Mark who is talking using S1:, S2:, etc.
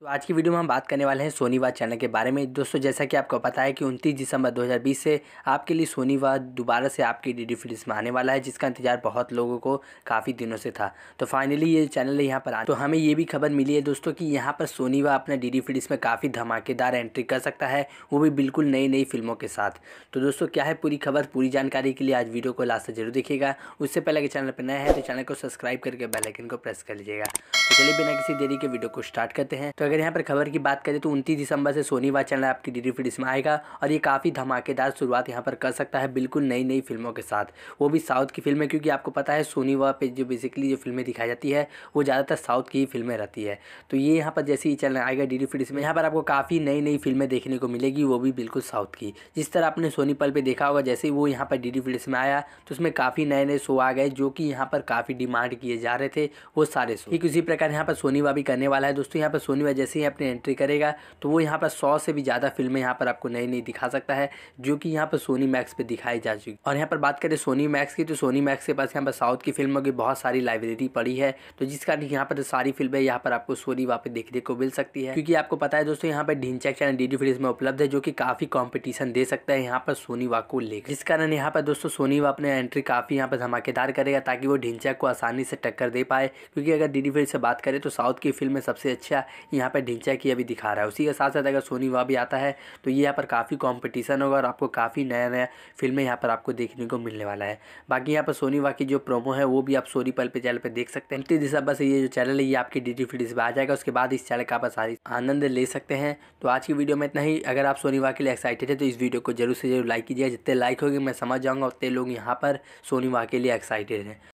S1: तो आज की वीडियो में हम बात करने वाले हैं सोनी वाद चैनल के बारे में दोस्तों जैसा कि आपको पता है कि 29 दिसंबर 2020 से आपके लिए सोनी वाद दोबारा से आपकी डी डी फिल्म में आने वाला है जिसका इंतजार बहुत लोगों को काफ़ी दिनों से था तो फाइनली ये चैनल यहाँ पर आ तो हमें ये भी खबर मिली है दोस्तों कि यहाँ पर सोनी वाह अपना डी डी में काफ़ी धमाकेदार एंट्री कर सकता है वो भी बिल्कुल नई नई फिल्मों के साथ तो दोस्तों क्या है पूरी खबर पूरी जानकारी के लिए आज वीडियो को लास्ट जरूर देखिएगा उससे पहले अगर चैनल पर नया है तो चैनल को सब्सक्राइब करके बेलाइकन को प्रेस कर लीजिएगा तो चलिए बिना किसी देरी के वीडियो को स्टार्ट करते हैं तो अगर यहाँ पर खबर की बात करें तो उनतीस दिसंबर से सोनी वा चैनल आपकी डी डी में आएगा और ये काफ़ी धमाकेदार शुरुआत यहाँ पर कर सकता है बिल्कुल नई नई फिल्मों के साथ वो भी साउथ की फिल्में क्योंकि आपको पता है सोनी वा पे जो बेसिकली जो फिल्में दिखाई जाती है वो ज़्यादातर साउथ की ही फिल्में रहती है तो ये यहाँ पर जैसे ही चैनल आएगा डी डी में यहाँ पर आपको काफ़ी नई नई फिल्में देखने को मिलेगी वो भी बिल्कुल साउथ की जिस तरह आपने सोनी पल पर देखा होगा जैसे ही वो यहाँ पर डी फीड में आया तो उसमें काफ़ी नए नए शो आ गए जो कि यहाँ पर काफ़ी डिमांड किए जा रहे थे वो सारे शो ठीक उसी प्रकार यहाँ पर सोनी वा भी करने वाला है दोस्तों यहाँ पर सोनी वा जैसे ही अपनी एंट्री करेगा तो वो यहाँ पर सौ से भी ज़्यादा फिल्में यहाँ पर आपको नई नई दिखा सकता है जो कि यहाँ पर सोनी मैक्स पर दिखाई जा चुकी और यहाँ पर बात करें सोनी मैक्स की तो सोनी मैक्स के पास यहाँ पर साउथ की फिल्मों की बहुत सारी लाइब्रेरी पड़ी है तो जिस कारण यहाँ पर सारी फिल्में यहाँ पर आपको सोनी वहाँ पर देखने को मिल सकती है क्योंकि आपको पता है दोस्तों यहाँ पर ढींचा चैनल डी डी में उपलब्ध है जो कि काफ़ी कॉम्पिटिशन दे सकता है यहाँ पर सोनी वा को लेकर जिस कारण यहाँ पर दोस्तों सोनी वा अपने एंट्री काफ़ी यहाँ पर धमाकेदार करेगा ताकि वो ढींचा को आसानी से टक्कर दे पाए क्योंकि अगर डी डी से बात करें तो साउथ की फिल्म में सबसे अच्छा यहाँ यहाँ पर ढिंचा किया अभी दिखा रहा है उसी के साथ साथ अगर सोनी वा भी आता है तो ये यहाँ पर काफ़ी कॉम्पिटिशन होगा और आपको काफ़ी नया नया फिल्में यहाँ पर आपको देखने को मिलने वाला है बाकी यहाँ पर सोनी वा की जो प्रोमो है वो भी आप सोनी पल पे चैनल पर देख सकते हैं उनतीस दिसंबर से ये जो चैनल है ये आपकी डी टी पे आ जाएगा उसके बाद इस चैनल का आप सारी आनंद ले सकते हैं तो आज की वीडियो में इतना ही अगर आप सोनी वा के लिए एक्साइटेड है तो इस वीडियो को जरूर से जरूर लाइक कीजिएगा जितने लाइक होगी मैं समझ जाऊँगा उतने लोग यहाँ पर सोनी वा के लिए एक्साइटेड हैं